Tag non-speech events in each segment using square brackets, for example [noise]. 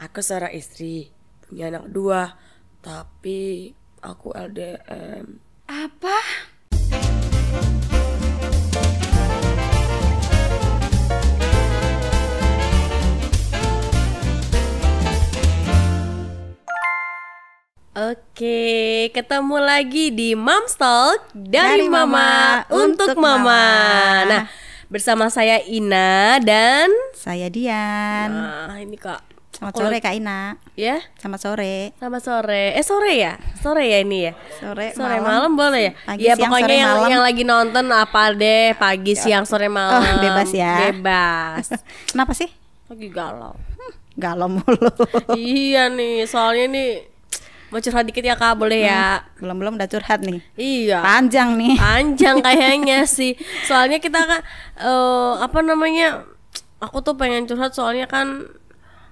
aku seorang istri punya anak dua tapi aku LDM apa Oke, ketemu lagi di Mom's Talk dari, dari Mama, Mama untuk Mama. Mama. Nah, bersama saya Ina dan saya Dian. Nah, ini Kak sama sore Kak Ina. Ya? Sama sore. Sama sore. Eh sore ya? Sore ya ini ya? Sore. Sore malam, malam boleh ya? Pagi, ya siang, pokoknya yang yang lagi nonton apa deh pagi, ya. siang, sore, oh, malam. Oh, bebas ya. Bebas. [laughs] Kenapa sih? Lagi galau. galau mulu. [laughs] iya nih, soalnya nih mau curhat dikit ya kak boleh ya belum hmm, belum udah curhat nih iya panjang nih panjang [laughs] kayaknya sih soalnya kita kan uh, apa namanya aku tuh pengen curhat soalnya kan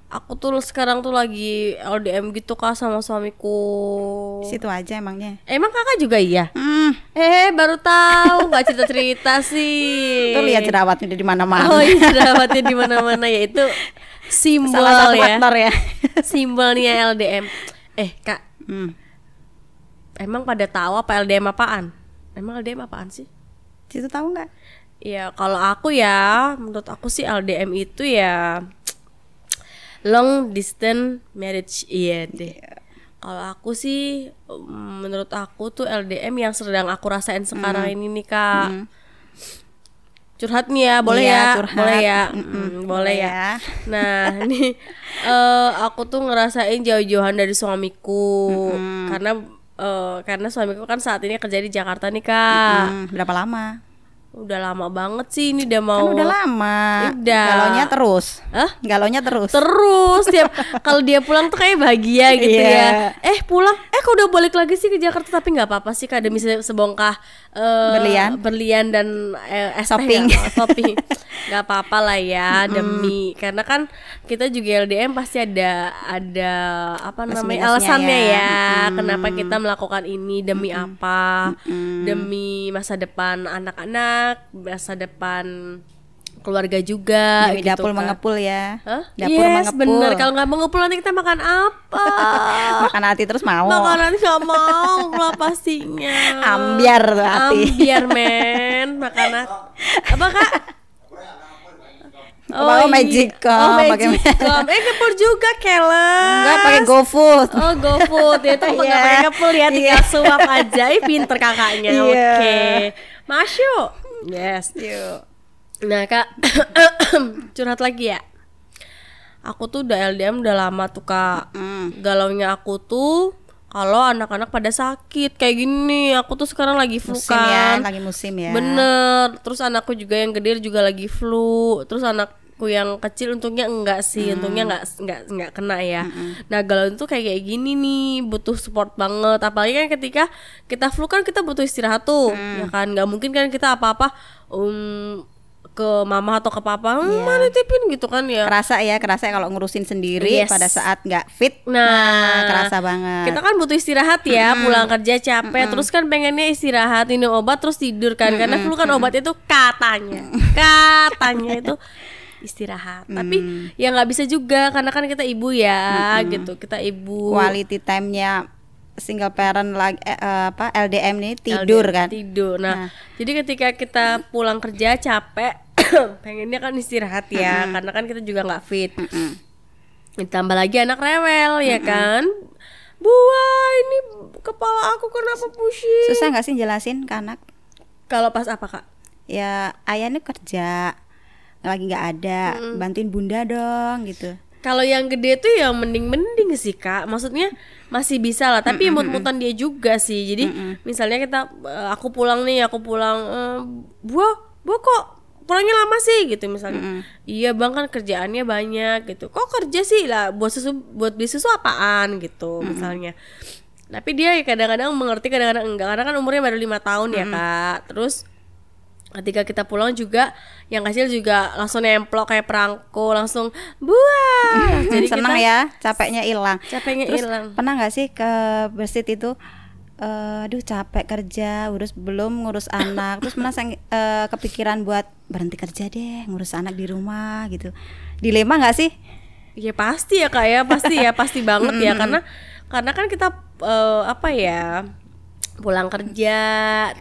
aku tuh sekarang tuh lagi LDM gitu kak sama suamiku situ aja emangnya emang kakak juga iya hmm. eh baru tahu nggak cerita cerita [laughs] sih tuh lihat jerawatnya di mana mana oh iya [laughs] jerawatnya di mana mana ya itu simbol ya, ya. [laughs] simbolnya LDM eh kak hmm. emang pada tahu apa LDM apaan emang LDM apaan sih situ tahu nggak Ya kalau aku ya, menurut aku sih LDM itu ya long distance marriage iya deh yeah. kalau aku sih mm, menurut aku tuh LDM yang sedang aku rasain sekarang mm. ini nih kak mm. curhat nih ya boleh yeah, ya curhat. boleh ya mm -mm, boleh, boleh ya, ya. nah ini [laughs] uh, eh, aku tuh ngerasain jauh-jauhan dari suamiku mm -mm. karena uh, karena suamiku kan saat ini kerja di Jakarta nih kak mm -mm. berapa lama Udah lama banget sih ini udah mau. Kan udah lama. Udah. Galonya terus. Hah? Galonya terus. Terus tiap [laughs] kalau dia pulang tuh kayak bahagia gitu yeah. ya. Iya. Eh pulang, eh kok udah balik lagi sih ke Jakarta tapi nggak apa-apa sih ada misalnya sebongkah uh, berlian berlian dan eh, es topping ya, oh, [laughs] nggak apa-apa lah ya mm. demi karena kan kita juga LDM pasti ada ada apa Mas namanya alasannya ya, ya mm. kenapa kita melakukan ini demi mm. apa mm. demi masa depan anak-anak masa depan keluarga juga iya, gitu dapur kan. mengepul ya huh? dapur yes, mengepul bener kalau nggak mengepul nanti kita makan apa [laughs] makan hati terus mau makan hati nggak mau lah pastinya ambiar tuh hati ambiar men makan hati apa kak Oh, oh iya. Magicom, oh, pakai eh ngepul juga Keles. Enggak pakai GoFood. Oh, GoFood. Ya, itu yeah. [laughs] enggak iya. pakai ngepul ya, tinggal yeah. suap aja. Eh, pinter kakaknya. [laughs] Yeah. Oke. Okay. Masuk. Yes. Yuk nah kak [coughs] curhat lagi ya aku tuh udah LDM udah lama tuh kak mm. galaunya aku tuh kalau anak-anak pada sakit kayak gini aku tuh sekarang lagi flu musim ya, kan ya, lagi musim ya bener terus anakku juga yang gede juga lagi flu terus anakku yang kecil untungnya enggak sih hmm. untungnya enggak enggak enggak kena ya hmm. nah galau itu kayak kayak gini nih butuh support banget apalagi kan ketika kita flu kan kita butuh istirahat tuh hmm. ya kan nggak mungkin kan kita apa-apa um, ke mama atau ke papa hmm, yeah. mana tipin gitu kan ya kerasa ya kerasa ya kalau ngurusin sendiri yes. pada saat nggak fit nah, nah kerasa banget kita kan butuh istirahat ya mm -hmm. pulang kerja capek mm -hmm. terus kan pengennya istirahat minum obat terus tidur kan mm -hmm. karena flu kan obat itu katanya katanya itu istirahat. Hmm. Tapi ya nggak bisa juga karena kan kita ibu ya, hmm. gitu. Kita ibu. Quality time-nya single parent lagi eh, eh apa LDM nih tidur LDM, kan. Tidur. Nah, nah, jadi ketika kita pulang kerja capek [laughs] pengennya kan istirahat ya mm-hmm. karena kan kita juga nggak fit mm-hmm. ditambah lagi anak rewel mm-hmm. ya kan buah ini kepala aku kenapa pusing susah nggak sih jelasin ke anak kalau pas apa kak ya ayahnya kerja lagi nggak ada mm-hmm. bantuin bunda dong gitu kalau yang gede tuh ya mending-mending sih kak maksudnya masih bisa lah tapi mm hmm mut-mutan dia juga sih jadi mm hmm misalnya kita eh, aku pulang nih aku pulang ehm, buah buah kok pulangnya lama sih gitu misalnya mm -hmm. iya bang kan kerjaannya banyak gitu kok kerja sih lah buat susu buat beli susu apaan gitu mm -hmm. misalnya tapi dia ya kadang-kadang mengerti kadang-kadang enggak karena kan umurnya baru lima tahun mm -hmm. ya kak terus ketika kita pulang juga yang kecil juga langsung nemplok kayak perangko langsung buah [laughs] jadi senang ya capeknya hilang capeknya hilang pernah nggak sih ke Bersit itu uh, aduh capek kerja urus belum ngurus [laughs] anak terus mana sang uh, eh, kepikiran buat berhenti kerja deh ngurus anak di rumah gitu dilema nggak sih ya pasti ya kak ya pasti ya pasti banget ya karena karena kan kita uh, apa ya pulang kerja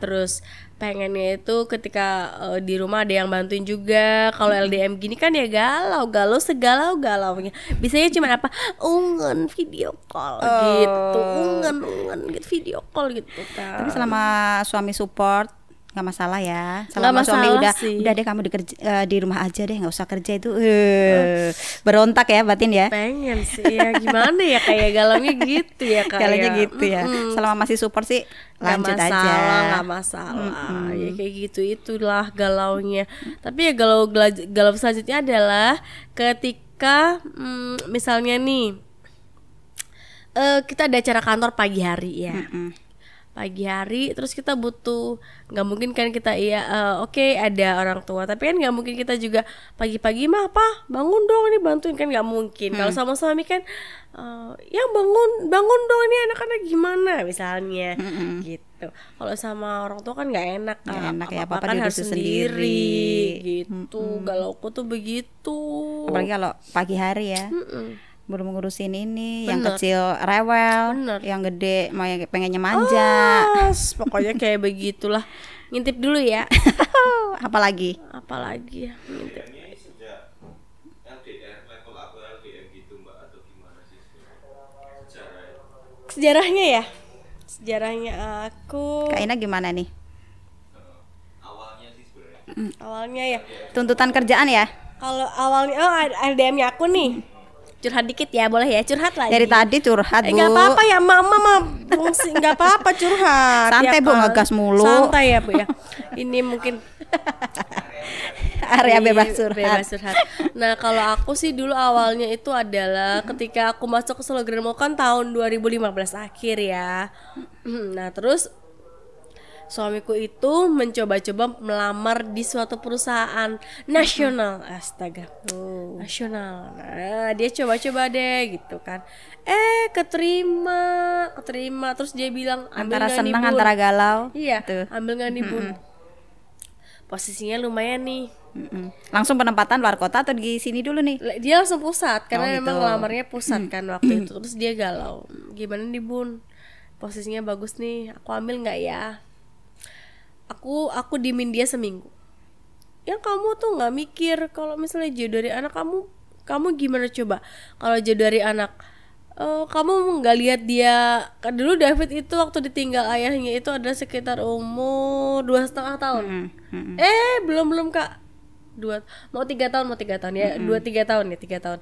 terus pengennya itu ketika uh, di rumah ada yang bantuin juga kalau LDM gini kan ya galau galau segalau galaunya ya cuma apa ungen video call gitu. oh. gitu ungen ungen gitu video call gitu kan tapi selama suami support nggak masalah ya selama gak suami udah sih. udah deh kamu di uh, eh, di rumah aja deh nggak usah kerja itu uh, oh. berontak ya batin ya pengen sih ya gimana ya kayak galangnya gitu ya kayak galangnya ya? gitu ya mm -hmm. selama masih support sih lanjut gak masalah, aja nggak masalah mm -hmm. ya kayak gitu itulah galaunya tapi ya galau galau selanjutnya adalah ketika mm, misalnya nih uh, kita ada acara kantor pagi hari ya mm -hmm pagi hari terus kita butuh nggak mungkin kan kita iya uh, oke okay, ada orang tua tapi kan nggak mungkin kita juga pagi-pagi mah apa bangun dong ini bantuin kan nggak mungkin hmm. kalau sama suami kan uh, eh, yang bangun bangun dong ini anak-anak gimana misalnya hmm gitu kalau sama orang tua kan nggak enak gak kan enak ya apa, -apa kan harus sendiri, sendiri. gitu hmm -hmm. aku tuh begitu apalagi kalau pagi hari ya -hmm belum ngurusin ini Bener. yang kecil rewel Bener. yang gede mau pengennya manja oh, pokoknya kayak begitulah ngintip dulu ya [laughs] apalagi apalagi ya, ngintip gitu, ya. sejarahnya ya sejarahnya aku Kaina gimana nih eh, awalnya sih sebenarnya mm. awalnya ya tuntutan kerjaan ya kalau awalnya oh ldm nya aku nih curhat dikit ya boleh ya curhat lagi dari tadi curhat eh, bu nggak eh, apa-apa ya mama mah nggak apa-apa curhat santai ya, bu kan? ngegas mulu santai ya bu ya ini mungkin [laughs] area bebas curhat. bebas curhat. Nah, kalau aku sih dulu awalnya itu adalah ketika aku masuk ke Solo Grand kan tahun 2015 akhir ya. Hmm, nah, terus suamiku itu mencoba-coba melamar di suatu perusahaan nasional astaga oh. nasional nah dia coba-coba deh gitu kan eh keterima keterima terus dia bilang antara senang nganibun. antara galau iya tuh. Gitu. ambil nggak nih bun posisinya lumayan nih Langsung penempatan luar kota atau di sini dulu nih? Dia langsung pusat karena oh, gitu. memang lamarnya pusat kan waktu itu. [clears throat] Terus dia galau. Gimana nih bun? Posisinya bagus nih. Aku ambil nggak ya? aku aku dimin dia seminggu ya kamu tuh nggak mikir kalau misalnya jauh dari anak kamu kamu gimana coba kalau jauh dari anak uh, kamu nggak lihat dia kan dulu David itu waktu ditinggal ayahnya itu ada sekitar umur dua setengah tahun mm -hmm. eh belum belum kak dua mau tiga tahun mau tiga tahun ya mm -hmm. dua tiga tahun ya tiga tahun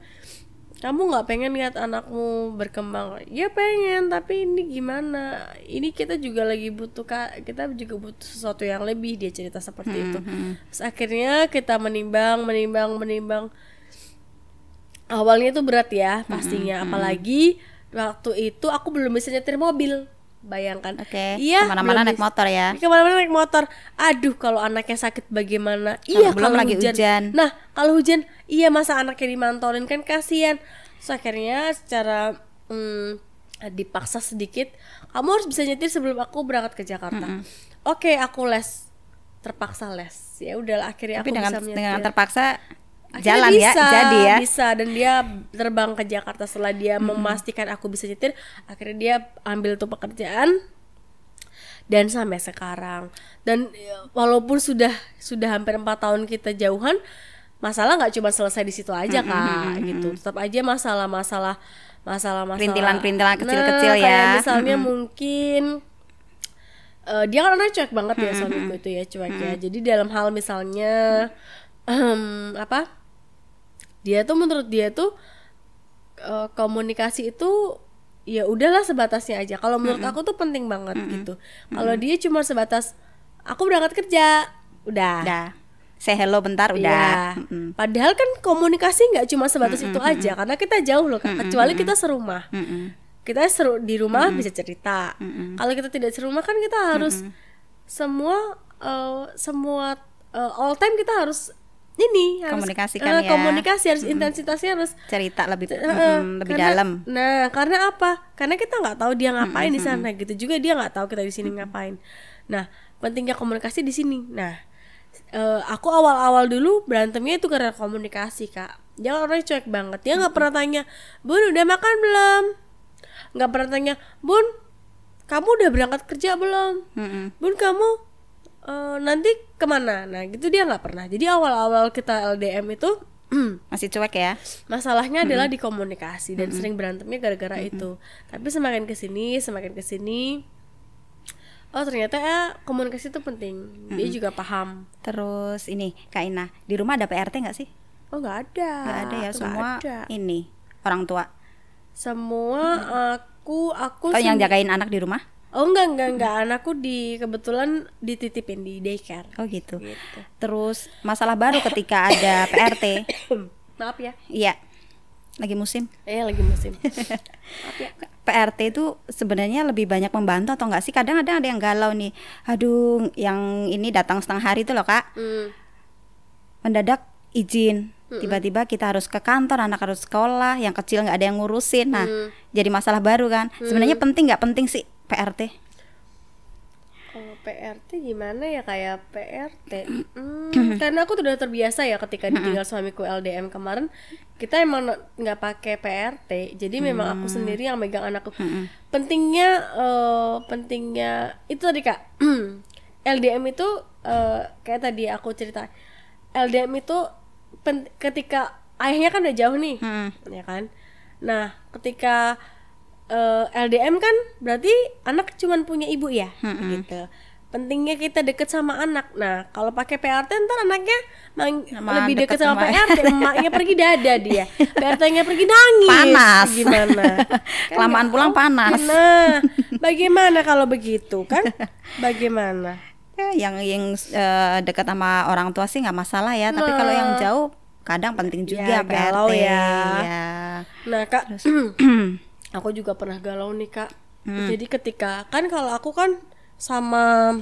kamu nggak pengen lihat anakmu berkembang ya pengen tapi ini gimana ini kita juga lagi butuh kak kita juga butuh sesuatu yang lebih dia cerita seperti hmm, itu mm-hmm. Terus akhirnya kita menimbang menimbang menimbang awalnya itu berat ya pastinya hmm, apalagi waktu itu aku belum bisa nyetir mobil bayangkan. Oke. Okay. Iya. Kemana-mana naik motor ya. Kemana-mana naik motor. Aduh, kalau anaknya sakit bagaimana? Kalo iya, belum kalau lagi hujan. hujan. Nah, kalau hujan, iya masa anaknya dimantonin kan kasihan. So, akhirnya secara hmm, dipaksa sedikit, kamu harus bisa nyetir sebelum aku berangkat ke Jakarta. Mm -hmm. Oke, okay, aku les terpaksa les ya udahlah akhirnya Tapi aku dengan, bisa dengan terpaksa jalan ya, bisa, ya jadi ya bisa dan dia terbang ke Jakarta setelah dia hmm. memastikan aku bisa nyetir akhirnya dia ambil tuh pekerjaan dan sampai sekarang dan ya, walaupun sudah sudah hampir empat tahun kita jauhan masalah nggak cuma selesai di situ aja kak hmm, gitu tetap aja masalah-masalah masalah-masalah perintilan-perintilan kecil-kecil nah, ya misalnya mungkin uh, dia kan orangnya cuek banget ya suamiku itu ya cuek ya jadi dalam hal misalnya um, apa dia tuh menurut dia tuh uh, komunikasi itu ya udahlah sebatasnya aja kalau menurut mm -mm. aku tuh penting banget mm -mm. gitu kalau mm -mm. dia cuma sebatas aku berangkat kerja udah, udah say hello bentar iya. udah. Yeah. mm -hmm. Padahal kan komunikasi nggak cuma sebatas mm -hmm. itu aja karena kita jauh loh Kak. Kecuali -hmm. Kecuali kita serumah. mm -hmm. Kita seru di rumah mm -hmm. bisa cerita. mm -hmm. Kalau kita tidak serumah kan kita harus mm -hmm. semua uh, semua uh, all time kita harus ini harus komunikasikan uh, ya. komunikasi harus mm -hmm. intensitasnya harus cerita lebih uh, mm, lebih karena, dalam nah karena apa karena kita nggak tahu dia ngapain mm -hmm. di sana gitu juga dia nggak tahu kita di sini mm -hmm. ngapain nah pentingnya komunikasi di sini nah uh, aku awal-awal dulu berantemnya itu karena komunikasi kak dia orang cuek banget dia nggak mm -hmm. pernah tanya bun udah makan belum nggak pernah tanya bun kamu udah berangkat kerja belum mm -hmm. bun kamu e, nanti kemana nah gitu dia nggak pernah jadi awal-awal kita LDM itu [clears throat] masih cuek ya masalahnya -hmm. adalah di komunikasi dan -hmm. sering berantemnya gara-gara -hmm. itu tapi semakin kesini semakin kesini oh ternyata ya komunikasi itu penting dia juga paham terus ini kak Ina di rumah ada PRT nggak sih oh nggak ada nggak ada ya semua ada. ini orang tua semua aku aku oh, yang jagain anak di rumah Oh enggak enggak enggak anakku di kebetulan dititipin di daycare. Oh gitu. gitu. Terus masalah baru ketika ada [coughs] PRT. Maaf ya. Iya. Lagi musim? Iya, eh, lagi musim. Maaf [laughs] ya. PRT itu sebenarnya lebih banyak membantu atau enggak sih? Kadang ada ada yang galau nih. Aduh, yang ini datang setengah hari itu loh, Kak. Hmm. Mendadak izin. Hmm. Tiba-tiba kita harus ke kantor, anak harus sekolah, yang kecil nggak ada yang ngurusin. Nah, hmm. jadi masalah baru kan. Hmm. Sebenarnya penting nggak penting sih PRT Oh PRT gimana ya kayak PRT [clears throat] hmm, karena aku sudah terbiasa ya ketika ditinggal suamiku LDM kemarin kita emang nggak pakai PRT jadi hmm. memang aku mm. sendiri yang megang anakku hmm. pentingnya uh, pentingnya itu tadi kak LDM [clears throat] itu uh, kayak tadi aku cerita LDM itu ketika ayahnya kan udah jauh nih hmm. ya kan nah ketika uh, eh, LDM kan berarti anak cuman punya ibu ya hmm gitu pentingnya kita deket sama anak nah kalau pakai PRT ntar anaknya mang- lebih deket, deket sama, sama PRT [laughs] emaknya pergi dada dia PRT-nya pergi nangis panas gimana [laughs] kan kelamaan pulang panas nah [laughs] bagaimana kalau begitu kan bagaimana ya, yang yang uh, eh, dekat sama orang tua sih nggak masalah ya nah. tapi kalau yang nah. jauh kadang penting juga ya, PRT ya. ya. Nah, Kak, [clears throat] [clears throat] aku juga pernah galau nih kak hmm. jadi ketika kan kalau aku kan sama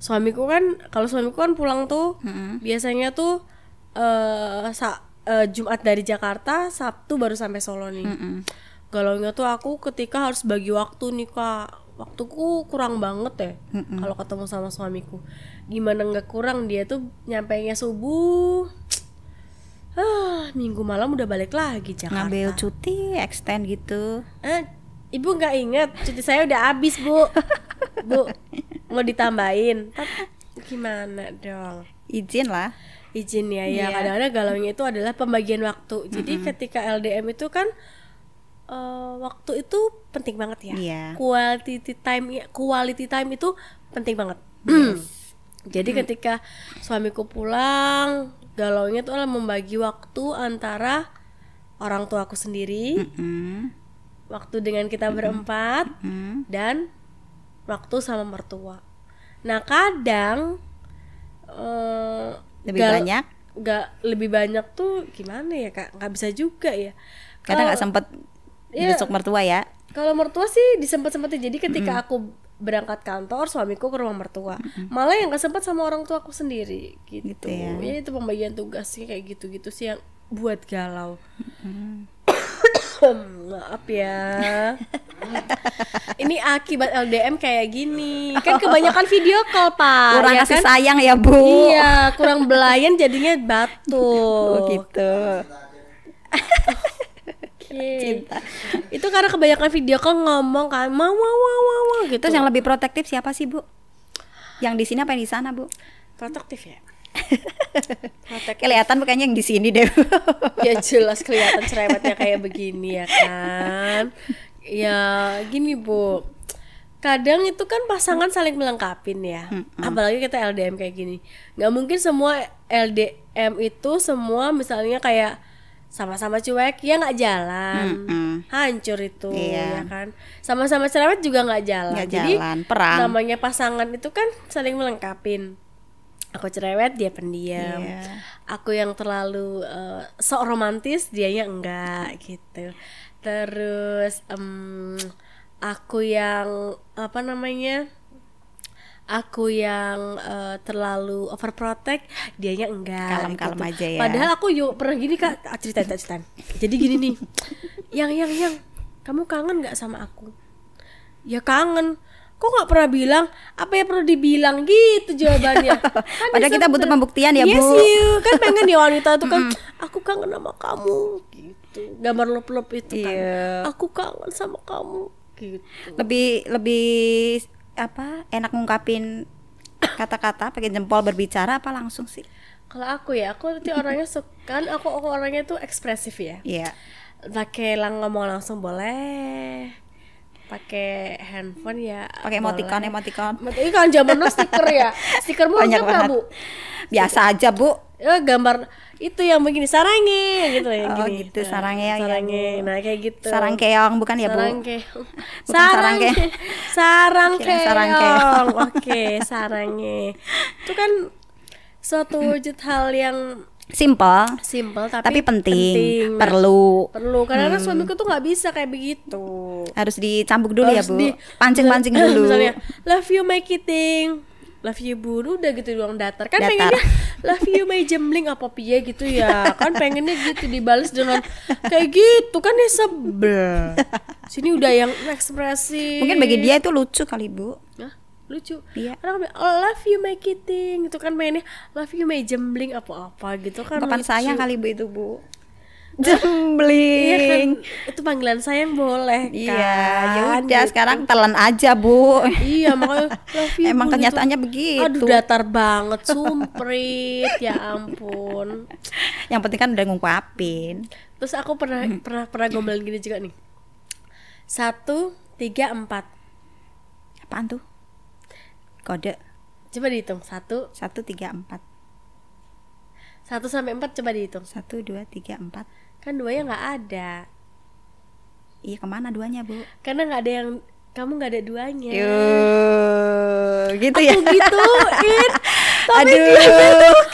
suamiku kan kalau suamiku kan pulang tuh hmm. biasanya tuh uh, sa uh, Jumat dari Jakarta Sabtu baru sampai Solo nih hmm. galaunya tuh aku ketika harus bagi waktu nih kak waktuku kurang banget ya hmm. kalau ketemu sama suamiku gimana nggak kurang dia tuh nyampainya subuh minggu malam udah balik lagi Jakarta. Ngambil cuti, extend gitu. Eh, ibu nggak inget, cuti saya udah habis bu. [laughs] bu, mau ditambahin? gimana dong? Izin lah. Izin ya, ya. kadang iya. Kadang-kadang galaunya itu adalah pembagian waktu. Jadi mm -hmm. ketika LDM itu kan uh, waktu itu penting banget ya. Yeah. Quality time, quality time itu penting banget. Yes. Jadi hmm. ketika suamiku pulang, galaunya tuh adalah membagi waktu antara orang tuaku sendiri, hmm. waktu dengan kita hmm. berempat, hmm. dan waktu sama mertua. Nah kadang uh, lebih gal- banyak, nggak lebih banyak tuh gimana ya kak? Nggak bisa juga ya. Kadang nggak sempet ya, besok mertua ya. Kalau mertua sih disempet-sempetin. Jadi ketika mm aku berangkat kantor suamiku ke rumah mertua mm-hmm. malah yang gak sempat sama orang tua aku sendiri gitu, gitu ya. ya itu pembagian tugas sih kayak gitu gitu sih yang buat galau mm-hmm. [coughs] maaf ya ini akibat LDM kayak gini kan kebanyakan video call pak kurang ya kasih kan? sayang ya bu iya kurang belayan jadinya batu oh, gitu [laughs] Iya. cinta itu karena kebanyakan video kok ngomong kan mau mau mau mau gitu terus yang lebih protektif siapa sih bu yang di sini apa yang di sana bu protektif ya [laughs] kelihatan bukannya yang di sini deh ya jelas kelihatan cerewetnya kayak begini ya kan ya gini bu kadang itu kan pasangan saling melengkapin ya hmm, hmm. apalagi kita LDM kayak gini nggak mungkin semua LDM itu semua misalnya kayak sama-sama cuek ya nggak jalan mm -mm. hancur itu iya. ya kan sama-sama cerewet juga nggak jalan gak jadi jalan. perang namanya pasangan itu kan saling melengkapin aku cerewet dia pendiam yeah. aku yang terlalu uh, sok romantis dia yang enggak gitu terus um, aku yang apa namanya aku yang uh, terlalu overprotect dianya enggak kalem kalem gitu. aja ya padahal aku yuk pernah gini kak cerita cerita jadi gini nih yang yang yang kamu kangen nggak sama aku ya kangen kok nggak pernah bilang apa yang perlu dibilang gitu jawabannya [laughs] kan padahal kita butuh pembuktian ya yes, bu you. kan pengen ya wanita itu kan aku kangen sama kamu gitu gambar lop lop itu yeah. kan iya. aku kangen sama kamu gitu lebih lebih apa enak ngungkapin kata-kata pakai jempol berbicara apa langsung sih? Kalau aku ya, aku nanti orangnya suka kan aku, aku orangnya tuh ekspresif ya. Iya. Yeah. Pakai lang ngomong langsung boleh, pakai handphone ya pakai emoticon boleh. emoticon kan zaman lo stiker ya [laughs] stiker banyak kan bu biasa aja bu ya, gambar itu yang begini sarangnya gitu ya oh, gini. gitu sarangnya nah, sarangnya ya, nah kayak gitu sarang keong bukan ya bu sarang keong sarang keong sarang keong oke sarangnya itu kan suatu wujud hal yang simple simple tapi, tapi penting, penting nah. perlu perlu karena hmm. suamiku tuh nggak bisa kayak begitu harus dicambuk dulu ya, harus ya bu di, pancing pancing nah, [clears throat] dulu misalnya love you my kiting love you bu udah gitu doang datar kan datar. pengennya love you my jembling apa pia gitu ya kan pengennya gitu dibalas dengan kayak gitu kan ya sebel [laughs] sini udah yang ekspresi mungkin bagi dia itu lucu kali bu lucu iya. orang bilang oh love you my kitten. Itu kan mainnya love you my jembling apa apa gitu kan bukan saya sayang kali bu itu bu jembling iya kan? itu panggilan sayang boleh iya, kan iya ya udah gitu. sekarang telan aja bu iya makanya love you emang bu, gitu. kenyataannya gitu. begitu aduh datar banget sumprit ya ampun yang penting kan udah ngungkapin terus aku pernah hmm. pernah pernah gombalin gini juga nih satu tiga empat apaan tuh kode. Coba dihitung. Satu. Satu, tiga, empat. Satu sampai empat coba dihitung. Satu, dua, tiga, empat. Kan dua duanya nggak ada. Iya kemana duanya bu? Karena nggak ada yang kamu nggak ada duanya. Yuh, gitu Aku ya. Aku gituin. [laughs] Tapi aduh dia,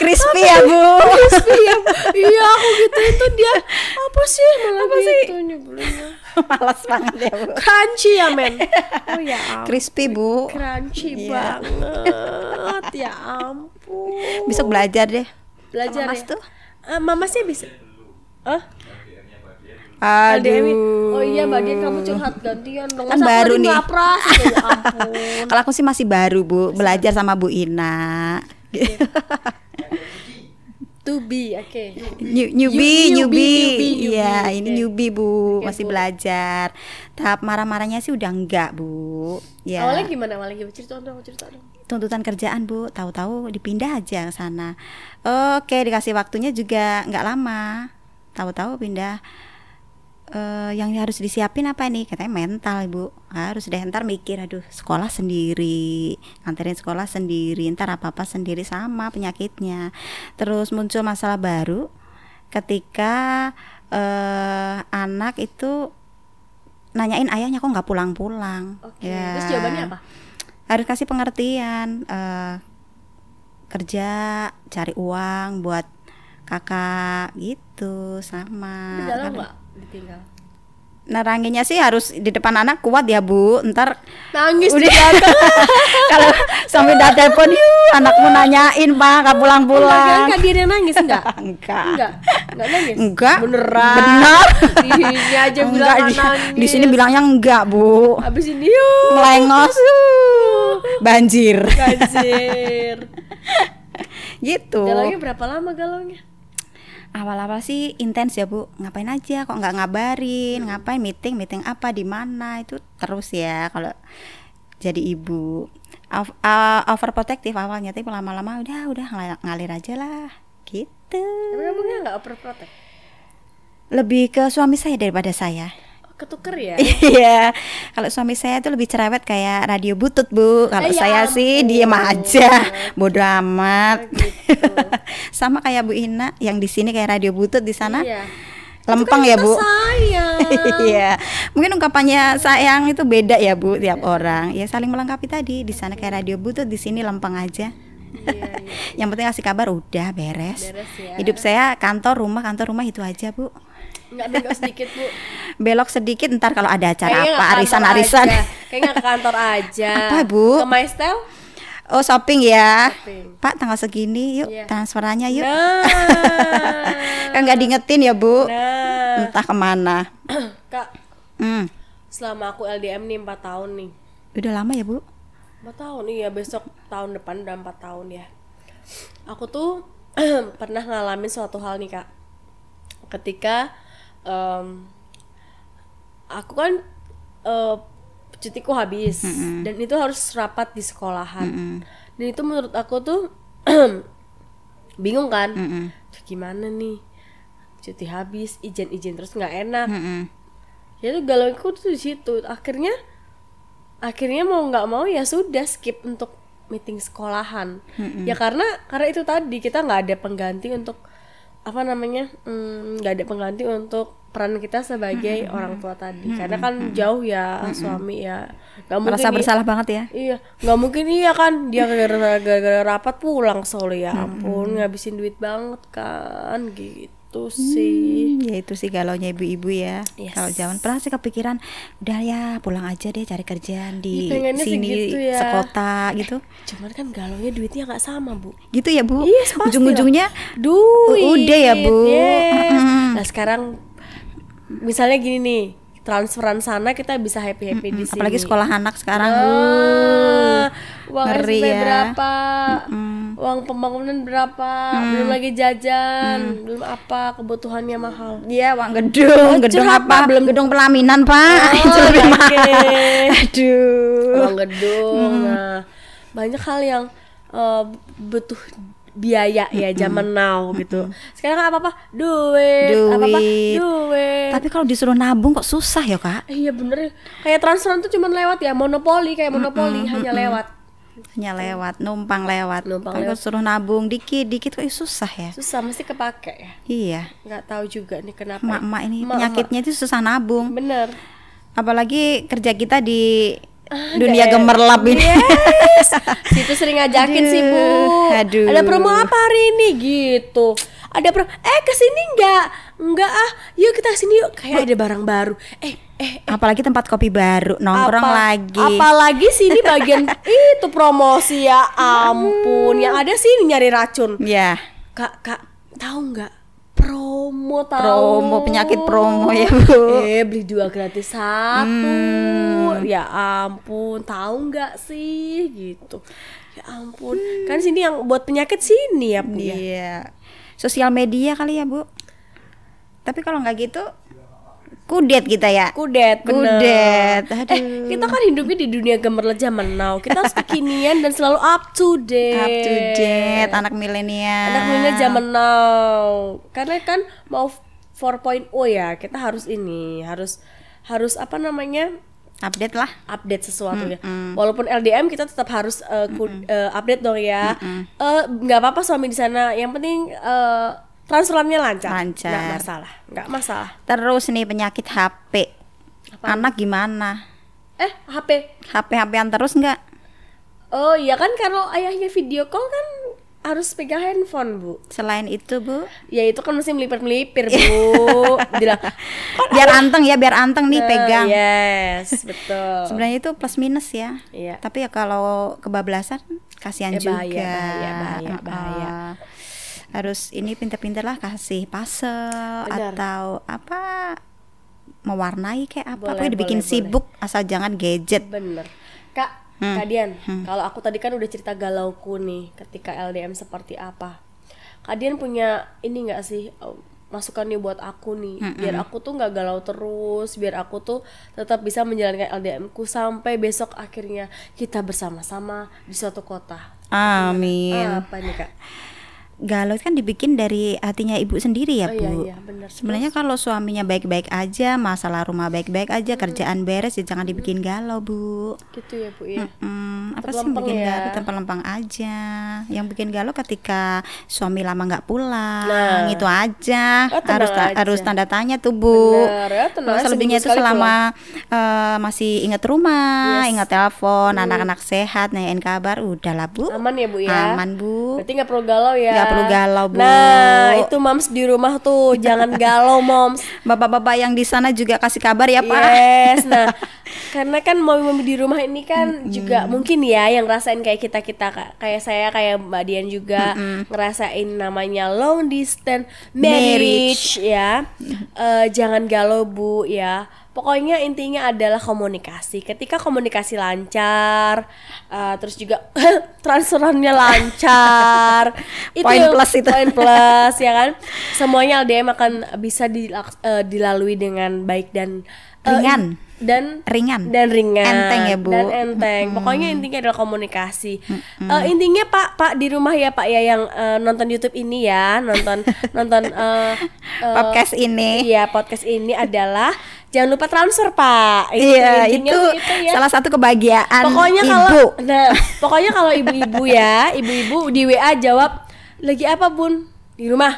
crispy ya bu crispy ya iya aku gitu itu dia apa sih malah apa gitu sih? nyebelinnya malas banget ya bu crunchy ya men oh ya ampun. crispy bu crunchy yeah. banget ya ampun Bisa belajar deh belajar mas ya? tuh uh, mama sih bisa Huh? Aduh. Dewi. Oh iya Mbak kamu curhat gantian dong. Kan baru nih. Ngapras, ya [laughs] Kalau aku sih masih baru Bu, belajar sama Bu Ina. [laughs] to be, oke. Okay. New, newbie, newbie, newbie, newbie, ya okay. ini newbie bu, okay, masih bu. belajar. Tahap marah-marahnya sih udah enggak bu. Ya. Awalnya gimana awalnya gimana? Cerita dong, cerita dong. Tuntutan kerjaan bu, tahu-tahu dipindah aja ke sana. Oke, dikasih waktunya juga enggak lama, tahu-tahu pindah uh, yang harus disiapin apa nih katanya mental ibu harus deh ntar mikir aduh sekolah sendiri nganterin sekolah sendiri ntar apa apa sendiri sama penyakitnya terus muncul masalah baru ketika uh, anak itu nanyain ayahnya kok nggak pulang-pulang okay. ya terus jawabannya apa harus kasih pengertian uh, kerja cari uang buat kakak gitu sama dalam kan ditinggal neranginnya nah, sih harus di depan anak kuat ya bu ntar nangis udah [laughs] kalau sampai udah telepon yuk anakmu nanyain pak nggak pulang pulang enggak dia nangis enggak [laughs] enggak enggak enggak nangis enggak beneran benar ini aja [laughs] bilang di, nangis. di sini bilangnya enggak bu habis ini yuk melengos banjir banjir gitu galaunya berapa lama galaunya awal-awal sih intens ya bu ngapain aja kok nggak ngabarin hmm. ngapain meeting meeting apa di mana itu terus ya kalau jadi ibu Over, uh, overprotective awalnya tapi lama-lama udah udah ngalir aja lah gitu tapi kamu nggak overprotective lebih ke suami saya daripada saya ketuker ya iya kalau suami saya tuh lebih cerewet kayak radio butut bu kalau eh, saya ya, sih diem aja bodoh amat oh, gitu. [laughs] sama kayak Bu Ina yang di sini kayak radio butut di sana iya lempeng ya kan bu [laughs] iya mungkin ungkapannya sayang itu beda ya bu tiap orang ya saling melengkapi tadi di sana kayak radio butut di sini lempeng aja iya, iya. [laughs] yang penting kasih kabar udah beres, beres ya. hidup saya kantor rumah kantor rumah itu aja bu belok sedikit bu. [laughs] belok sedikit ntar kalau ada acara Kayaknya apa arisan arisan. Kayaknya ke kantor aja. apa bu? Ke My Style? Oh shopping ya, shopping. Pak tanggal segini yuk yeah. transferannya yuk. Nah. [laughs] kan nggak diingetin ya bu, nah. entah kemana. [clears throat] Kak, hmm. selama aku LDM nih empat tahun nih. Udah lama ya bu? Empat tahun iya besok tahun depan udah empat tahun ya. Aku tuh [clears throat] pernah ngalamin suatu hal nih kak ketika um, aku kan uh, cutiku habis mm -hmm. dan itu harus rapat di sekolahan mm -hmm. dan itu menurut aku tuh [clears throat] bingung kan mm -hmm. gimana nih cuti habis izin-izin terus nggak enak mm -hmm. ya tuh galauku tuh di situ akhirnya akhirnya mau nggak mau ya sudah skip untuk meeting sekolahan mm -hmm. ya karena karena itu tadi kita nggak ada pengganti untuk apa namanya mm, nggak hmm, ada pengganti untuk peran kita sebagai mm-hmm. orang tua tadi mm-hmm. karena kan jauh ya mm-hmm. suami ya nggak mungkin merasa bersalah banget ya iya nggak mungkin iya kan dia gara-gara rapat pulang solo ya ampun mm-hmm. ngabisin duit banget kan gitu gitu sih hmm, ya itu sih galaunya ibu-ibu ya yes. kalau zaman pernah sih kepikiran udah ya pulang aja deh cari kerjaan di ya, sini gitu ya. sekota gitu cuman kan galau nya duitnya nggak sama bu gitu ya bu yes, iya, ujung-ujungnya duit udah ya bu yes. nah sekarang misalnya gini nih transferan sana kita bisa happy happy mm -mm, di sini apalagi sekolah anak sekarang ah, uh, uang ngeri ya berapa mm -mm uang pembangunan berapa hmm. belum lagi jajan hmm. belum apa kebutuhannya mahal iya uang gedung oh, gedung apa? pak. belum gedung pelaminan pak oh, [laughs] itu lebih okay. Iya, mahal aduh uang gedung hmm. nah banyak hal yang uh, butuh biaya ya hmm. zaman hmm. now hmm. gitu. Sekarang apa apa duit, apa apa duit. Tapi kalau disuruh nabung kok susah ya kak? Iya bener. Kayak transferan tuh cuma lewat ya monopoli kayak monopoli hanya lewat hanya lewat numpang lewat numpang kan lewat. suruh nabung dikit dikit kok susah ya susah mesti kepake ya iya nggak tahu juga nih kenapa ya. Mak-mak ini Ma-ma. penyakitnya itu susah nabung bener apalagi kerja kita di ah, dunia gemerlap ini yes. situ sering ngajakin aduh, sih bu aduh. ada promo apa hari ini gitu ada pro eh kesini nggak nggak ah yuk kita sini yuk kayak ada barang baru eh eh, eh. apalagi tempat kopi baru nongkrong Apa, lagi apalagi sini bagian [laughs] itu promosi ya ampun hmm. yang ada sih nyari racun ya yeah. kak kak tahu nggak promo tahu promo penyakit promo ya bu eh beli dua gratis satu hmm. ya ampun tahu nggak sih gitu ya ampun hmm. kan sini yang buat penyakit sini ya bu ya? Iya sosial media kali ya bu tapi kalau nggak gitu kudet kita ya kudet kudet eh, Aduh. eh kita kan hidupnya di dunia gemerlap zaman now kita harus kekinian dan selalu up to date up to date anak milenial anak milenial zaman now karena kan mau 4.0 ya kita harus ini harus harus apa namanya update lah update sesuatu mm -hmm. ya walaupun LDM kita tetap harus uh, mm -hmm. uh, update dong ya eh, nggak mm -hmm. uh, apa-apa suami di sana yang penting uh, transferannya lancar lancar nggak masalah nggak masalah terus nih penyakit HP apa? anak gimana eh HP HP HP-an terus nggak oh iya kan kalau ayahnya video call kan harus pegang handphone bu selain itu bu ya itu kan mesti melipir melipir bu [laughs] Dila, biar anteng ya biar anteng nih eh, pegang uh, yes betul sebenarnya itu plus minus ya yeah. tapi ya kalau kebablasan kasihan ya, juga bahaya bahaya bahaya uh, harus ini pinter-pinter lah kasih puzzle atau apa mewarnai kayak apa boleh, boleh dibikin boleh, sibuk asal jangan gadget bener kak hmm. Kadian, hmm. kalau aku tadi kan udah cerita galauku nih ketika LDM seperti apa. Kadian punya ini nggak sih oh, masukan nih buat aku nih -hmm. biar hmm. aku tuh nggak galau terus biar aku tuh tetap bisa menjalankan LDM ku sampai besok akhirnya kita bersama-sama di suatu kota amin apa nih kak galau kan dibikin dari hatinya ibu sendiri ya oh, bu. Iya, iya, benar. Sebenarnya kalau suaminya baik-baik aja, masalah rumah baik-baik aja, hmm. kerjaan beres ya jangan dibikin hmm. galau bu. Gitu ya bu ya. Hmm, hmm. Apa sih bikin ya. galau? Tempat lempang aja. Yang bikin galau ketika suami lama nggak pulang, nah. itu aja. Oh, harus aja. harus tanda tanya tuh bu. Benar. Ya, selebihnya itu selama uh, masih ingat rumah, yes. ingat telepon, anak hmm. anak-anak sehat, nanyain kabar, udahlah bu. Aman ya bu ya. Aman bu. Berarti nggak perlu galau ya. Gak perlu galau bu nah itu moms di rumah tuh jangan [laughs] galau moms bapak-bapak yang di sana juga kasih kabar ya pak yes nah [laughs] karena kan momi-momi di rumah ini kan mm -hmm. juga mungkin ya yang rasain kayak kita kita kayak saya kayak mbak Dian juga mm -hmm. ngerasain namanya long distance marriage, marriage. ya uh, jangan galau bu ya Pokoknya intinya adalah komunikasi. Ketika komunikasi lancar, uh, terus juga [laughs] transferannya lancar, [laughs] itu point plus itu point plus [laughs] ya kan. Semuanya LDM akan bisa dilak, uh, dilalui dengan baik dan uh, ringan dan ringan dan ringan enteng ya bu dan enteng hmm. pokoknya intinya adalah komunikasi hmm. uh, intinya pak pak di rumah ya pak ya yang uh, nonton YouTube ini ya nonton nonton uh, uh, podcast ini iya podcast ini adalah jangan lupa transfer pak iya, itu iya itu, itu ya. salah satu kebahagiaan pokoknya ibu. kalau nah pokoknya kalau ibu-ibu ya [laughs] ibu-ibu di wa jawab lagi apa bun di rumah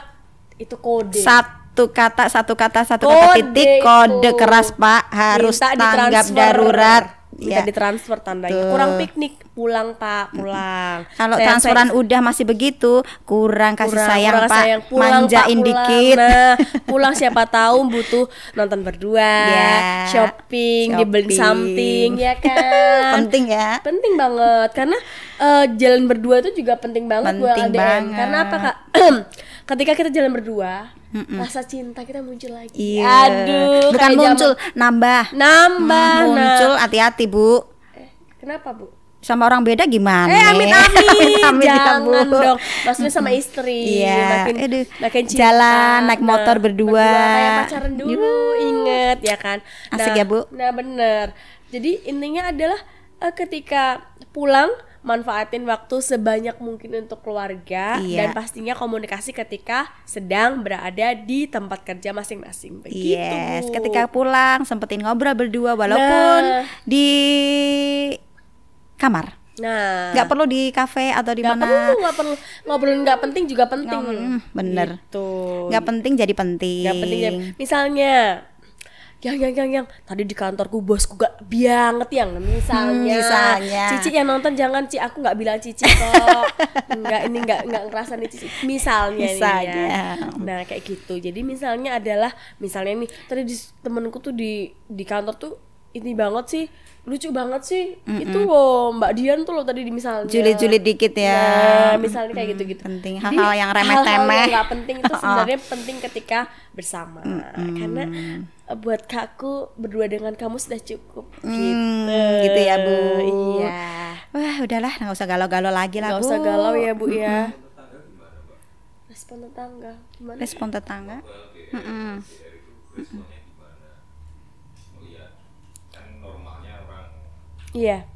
itu kode satu kata satu kata satu kode kata titik kode itu. keras pak harus Minta tanggap darurat minta yeah. ditransfer tandanya Tuh. kurang piknik pulang pak pulang [clears throat] kalau transferan saya... udah masih begitu kurang kasih kurang, sayang kurang pak sayang. Pulang, manjain pak, pulang. dikit nah [laughs] pulang siapa tahu butuh nonton berdua yeah. shopping, shopping dibeli something ya kan [laughs] penting ya penting banget karena uh, jalan berdua itu juga penting banget penting buat LDM banget. karena apa kak [clears throat] ketika kita jalan berdua Mm-mm. rasa cinta kita muncul lagi. Yeah. Aduh, bukan muncul, jaman. nambah. Nambah. Hmm, muncul, hati-hati bu. Eh, kenapa bu? Sama orang beda gimana? Eh, amit amit, [laughs] amit, amit ya, jangan ya, dong. Maksudnya sama istri. Iya. Makin, Aduh. makin cinta. Jalan, naik nah, motor berdua. berdua. Kayak pacaran dulu, Yuh. inget ya kan. Nah, Asik ya bu. Nah bener. Jadi intinya adalah eh, ketika pulang manfaatin waktu sebanyak mungkin untuk keluarga iya. dan pastinya komunikasi ketika sedang berada di tempat kerja masing-masing begitu. Yes, ketika pulang sempetin ngobrol berdua walaupun nah. di kamar. Nah, nggak perlu di kafe atau di gak mana. Perlu, gak perlu ngobrol nggak penting juga penting. Ngom, bener. Gitu. Nggak penting jadi penting. Gak penting jadi. Misalnya yang yang yang yang tadi di kantorku bosku gak banget yang misalnya, hmm, misalnya Cici yang nonton jangan Cici aku nggak bilang Cici kok nggak ini nggak nggak ngerasa nih Cici misalnya, ya. misalnya. Ini, ya. nah kayak gitu jadi misalnya adalah misalnya nih tadi di, temenku tuh di di kantor tuh ini banget sih lucu banget sih mm -mm. itu loh Mbak Dian tuh loh tadi di misalnya juli-juli dikit ya ya misalnya kayak gitu-gitu penting hal-hal yang remeh-temeh nggak penting itu [laughs] sebenarnya oh. penting ketika bersama mm -mm. karena eh, buat kakku berdua dengan kamu sudah cukup mm, gitu gitu ya bu iya wah udahlah nggak usah galau-galau lagi lah nggak usah galau ya bu mm -hmm. ya respon tetangga gimana respon tetangga mm -mm. Mm -mm. Iya.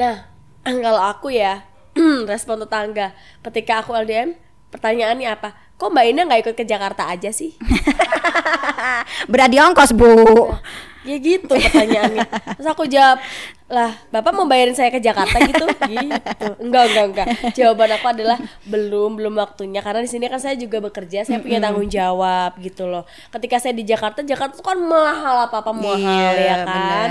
Nah, [clears throat] kalau aku ya, [clears throat] respon tetangga ketika aku LDM, pertanyaannya apa? Kok Mbak Ina nggak ikut ke Jakarta aja sih? [laughs] berarti ongkos bu. Nah, ya gitu pertanyaannya terus aku jawab lah bapak mau bayarin saya ke Jakarta gitu [laughs] gitu enggak enggak enggak jawaban aku adalah belum belum waktunya karena di sini kan saya juga bekerja saya punya tanggung jawab gitu loh ketika saya di Jakarta Jakarta tuh kan mahal apa apa mahal iya, ya kan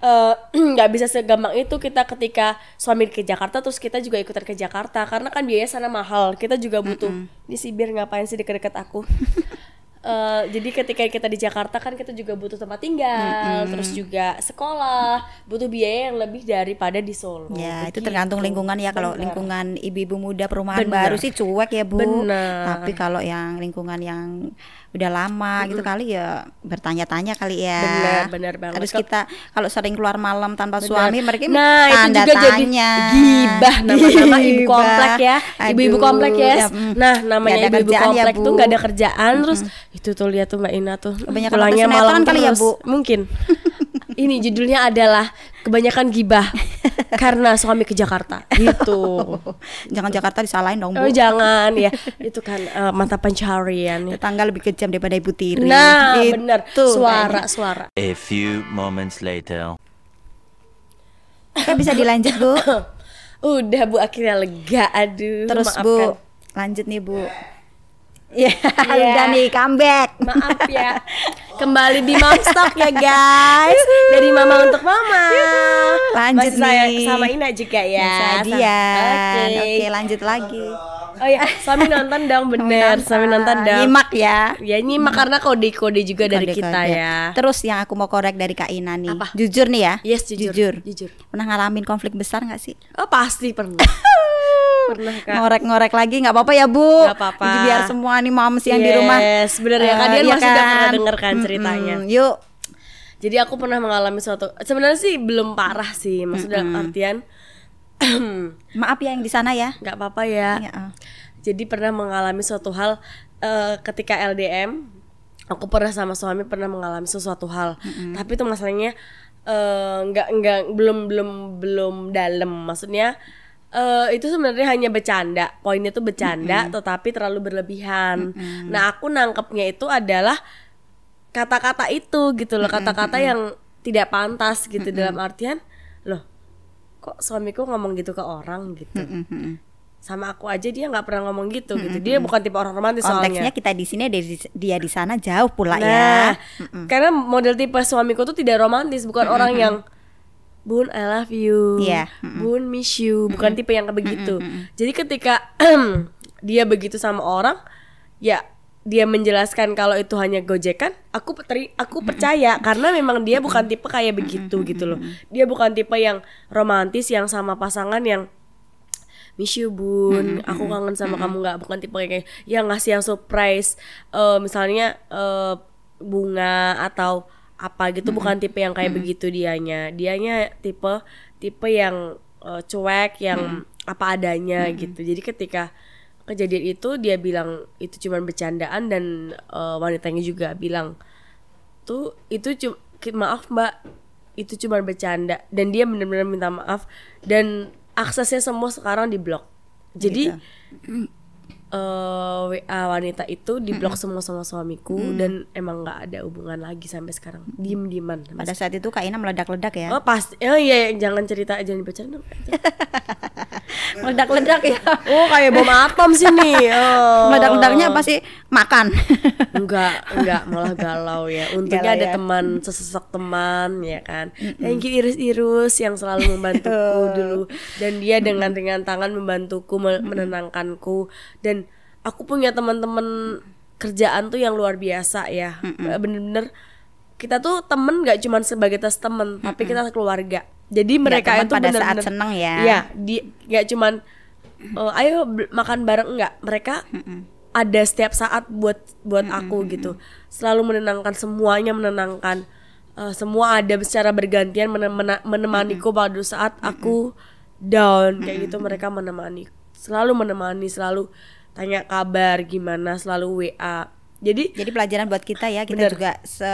eh, [clears throat] nggak uh, bisa segampang itu kita ketika suami ke Jakarta terus kita juga ikutan ke Jakarta karena kan biaya sana mahal kita juga butuh mm ini sibir ngapain sih deket-deket aku [laughs] Uh, jadi ketika kita di Jakarta kan kita juga butuh tempat tinggal, mm -hmm. terus juga sekolah, butuh biaya yang lebih daripada di Solo. Ya, Begitu. itu tergantung lingkungan ya. Kalau lingkungan ibu-ibu muda perumahan Bener. baru sih cuek ya, Bu. Bener. Tapi kalau yang lingkungan yang udah lama mm -hmm. gitu kali ya bertanya-tanya kali ya. Benar, benar banget. Harus kita kalau sering keluar malam tanpa bener. suami mereka nah, tanda itu juga tanya. Jadi gibah [laughs] nama-nama ibu komplek ya. Ibu-ibu komplek ya. Mm. Nah, namanya ibu-ibu ya, komplek ya, tuh nggak ada kerjaan mm -hmm. terus itu tuh lihat tuh Mbak Ina tuh. Kebanyakan pulangnya malam ya, terus. ya, Bu. Mungkin. Ini judulnya adalah kebanyakan gibah. [laughs] karena suami ke Jakarta gitu. [laughs] jangan Jakarta disalahin dong, Bu. Oh, jangan ya. Itu kan uh, mata pencarian. Tanggal lebih kejam daripada Ibu Tiri. Nah, benar. Gitu, bener. Suara-suara. A few moments later. Kita bisa dilanjut, Bu. [coughs] Udah Bu akhirnya lega. Aduh, Terus maafkan. Bu, lanjut nih, Bu. Iya, yeah, yeah. udah nih comeback. Maaf ya. [laughs] Kembali di Momstock ya guys. Dari mama untuk mama. Lanjut Masih nih. Saya sama Ina juga ya. Dia. Oke, okay. okay, lanjut lagi. Oh ya, suami nonton dong bener, suami nonton dong. Nyimak ya. Ya nyimak hmm. karena kode-kode juga kode -kode. dari kita ya. Terus yang aku mau korek dari Kak Ina nih. Apa? Jujur nih ya. Yes, jujur. Jujur. jujur. Pernah ngalamin konflik besar nggak sih? Oh, pasti pernah. [laughs] ngorek-ngorek lagi nggak apa-apa ya bu nggak apa-apa biar semua nih moms yang yes, di rumah yes bener ya uh, eh, kalian iya masih kan? pernah denger kan ceritanya mm -hmm. yuk jadi aku pernah mengalami suatu sebenarnya sih belum parah sih maksudnya mm -hmm. artian [clears throat] maaf ya yang di sana ya nggak apa-apa ya, iya, ah. jadi pernah mengalami suatu hal uh, ketika LDM aku pernah sama suami pernah mengalami sesuatu hal mm -hmm. tapi itu masalahnya eh, nggak uh, nggak belum belum belum dalam maksudnya Uh, itu sebenarnya hanya bercanda poinnya tuh bercanda mm -hmm. tetapi terlalu berlebihan mm -hmm. nah aku nangkepnya itu adalah kata-kata itu gitu loh kata-kata mm -hmm. yang tidak pantas gitu mm -hmm. dalam artian loh kok suamiku ngomong gitu ke orang gitu mm -hmm sama aku aja dia nggak pernah ngomong gitu mm-hmm. gitu dia bukan tipe orang romantis konteksnya soalnya. kita di sini dia di, dia di sana jauh pula nah, ya mm-hmm. karena model tipe suamiku tuh tidak romantis bukan mm-hmm. orang yang Bun, I love you. Yeah. Mm-mm. Bun, miss you. Bukan Mm-mm. tipe yang begitu. Mm-mm. Jadi ketika [clears throat] dia begitu sama orang, ya dia menjelaskan kalau itu hanya gojekan, aku peteri, aku percaya mm mm karena memang dia bukan tipe kayak begitu mm mm gitu loh. Dia bukan tipe yang romantis yang sama pasangan yang miss you bun, mm mm aku kangen sama kamu nggak? Bukan tipe kayak yang ngasih yang surprise, uh, misalnya uh, bunga atau apa gitu bukan tipe yang kayak hmm. begitu dianya dianya tipe tipe yang uh, cuek yang apa adanya gitu jadi ketika kejadian itu dia bilang itu cuma bercandaan dan uh, wanitanya juga bilang tuh itu cuma maaf mbak itu cuma bercanda dan dia benar-benar minta maaf dan aksesnya semua sekarang diblok jadi gitu uh, eh, WA wanita itu di blok mm -hmm. semua sama suamiku mm. dan emang nggak ada hubungan lagi sampai sekarang diem dieman pada saat itu Kak Ina meledak ledak ya oh pasti oh iya, iya jangan cerita jangan dibaca dong [laughs] meledak-ledak ya oh kayak bom atom sih nih [laughs] oh. meledak-ledaknya sih? makan [laughs] enggak enggak malah galau ya untungnya galau ada ya. teman sesosok teman ya kan mm-hmm. thank you iris-irus yang selalu membantuku [laughs] dulu dan dia dengan ringan tangan membantuku menenangkanku dan aku punya teman-teman kerjaan tuh yang luar biasa ya bener-bener kita tuh temen gak cuman sebagai tes temen mm tapi kita keluarga jadi iya, mereka itu pada bener -bener, saat seneng ya. Iya, di nggak cuman uh, ayo makan bareng enggak, Mereka Mm-mm. ada setiap saat buat buat Mm-mm. aku gitu. Selalu menenangkan semuanya menenangkan. Uh, semua ada secara bergantian menemana, menemaniku Mm-mm. pada saat aku down kayak gitu mereka menemani. Selalu menemani, selalu tanya kabar gimana, selalu WA jadi jadi pelajaran buat kita ya. Kita bener. juga se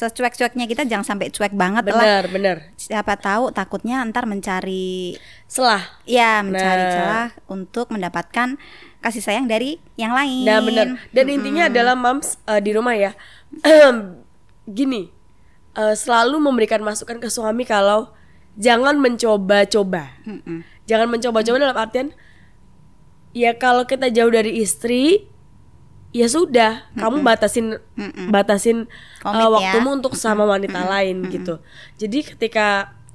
secuek-cueknya kita jangan sampai cuek banget bener, lah. Benar, benar. Siapa tahu takutnya ntar mencari celah. Ya, mencari celah untuk mendapatkan kasih sayang dari yang lain. Nah, benar. Dan hmm. intinya adalah moms uh, di rumah ya. [clears throat] Gini, uh, selalu memberikan masukan ke suami kalau jangan mencoba-coba. Hmm Jangan mencoba-coba dalam artian ya kalau kita jauh dari istri ya sudah mm hmm kamu batasin mm hmm batasin uh, ya. waktumu ya. untuk sama wanita mm hmm lain mm hmm gitu jadi ketika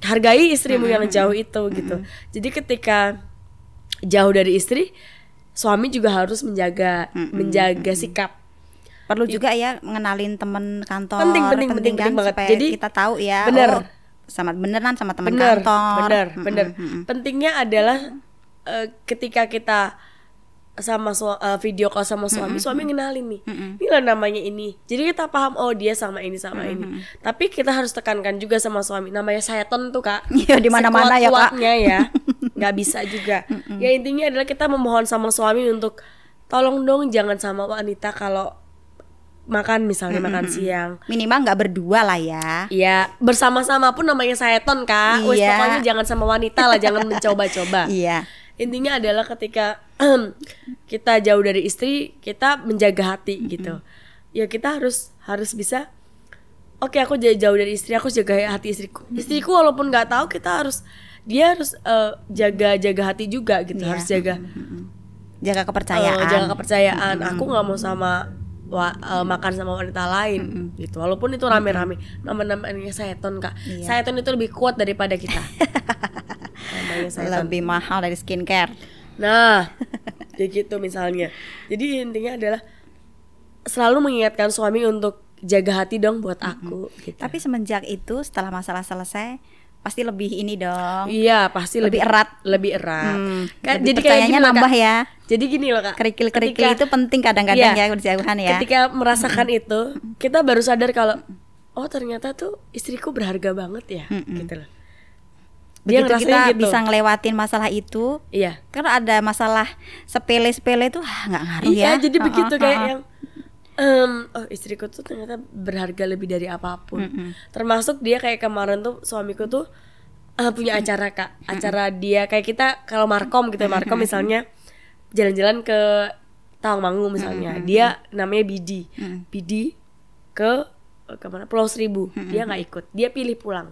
hargai istrimu mm hmm yang jauh itu mm hmm gitu jadi ketika jauh dari istri suami juga harus menjaga mm hmm menjaga mm hmm sikap perlu juga ya mengenalin temen kantor penting penting penting, penting, kan, banget jadi kita tahu ya bener oh, sama beneran sama temen kantor bener mm bener mm hmm pentingnya adalah uh, ketika kita sama su uh, eh, video call sama suami, mm -hmm. suami ngenalin nih, mm -hmm. ini namanya ini. Jadi kita paham oh dia sama ini sama mm -hmm. ini. Tapi kita harus tekankan juga sama suami, namanya setan tuh kak. [laughs] Iya di mana mana ya kak. ya, [laughs] nggak bisa juga. Mm -hmm. Ya intinya adalah kita memohon sama suami untuk tolong dong jangan sama wanita kalau makan misalnya mm -hmm. makan siang minimal nggak berdua lah ya iya bersama-sama pun namanya setan kak iya. Wes, pokoknya jangan sama wanita lah jangan mencoba-coba [laughs] iya intinya adalah ketika [clears throat] kita jauh dari istri kita menjaga hati mm-hmm. gitu ya kita harus harus bisa oke okay, aku jauh dari istri aku jaga hati istriku mm-hmm. istriku walaupun nggak tahu kita harus dia harus uh, jaga jaga hati juga gitu yeah. harus jaga mm-hmm. jaga kepercayaan uh, jaga kepercayaan mm-hmm. aku nggak mau sama wa, uh, makan sama wanita lain mm -hmm. gitu walaupun itu rame-rame nama-namanya seton kak yeah. seton itu lebih kuat daripada kita [laughs] Iya, lebih mahal dari skincare. Nah, jadi [laughs] gitu misalnya. Jadi intinya adalah selalu mengingatkan suami untuk jaga hati dong buat aku. Mm -hmm. gitu. Tapi semenjak itu setelah masalah selesai pasti lebih ini dong. Iya, pasti lebih, lebih erat, lebih erat. Hmm, kan, lebih jadi kayak nambah ya. Jadi gini loh, Kak. Kerikil-kerikil itu penting kadang-kadang iya, ya perjauhan ya. Ketika merasakan itu, kita baru sadar kalau oh ternyata tuh istriku berharga banget ya, mm -mm. gitu loh dia begitu kita gitu. bisa ngelewatin masalah itu iya karena ada masalah sepele sepele tuh ah, nggak ngaruh iya, ya jadi oh, begitu oh, kayak oh. yang um, oh istriku tuh ternyata berharga lebih dari apapun mm -hmm. termasuk dia kayak kemarin tuh suamiku tuh uh, punya acara kak acara dia kayak kita kalau markom gitu ya markom misalnya jalan-jalan ke Tawangmangu misalnya dia namanya Bidi Bidi ke kemana Pulau Seribu dia nggak ikut dia pilih pulang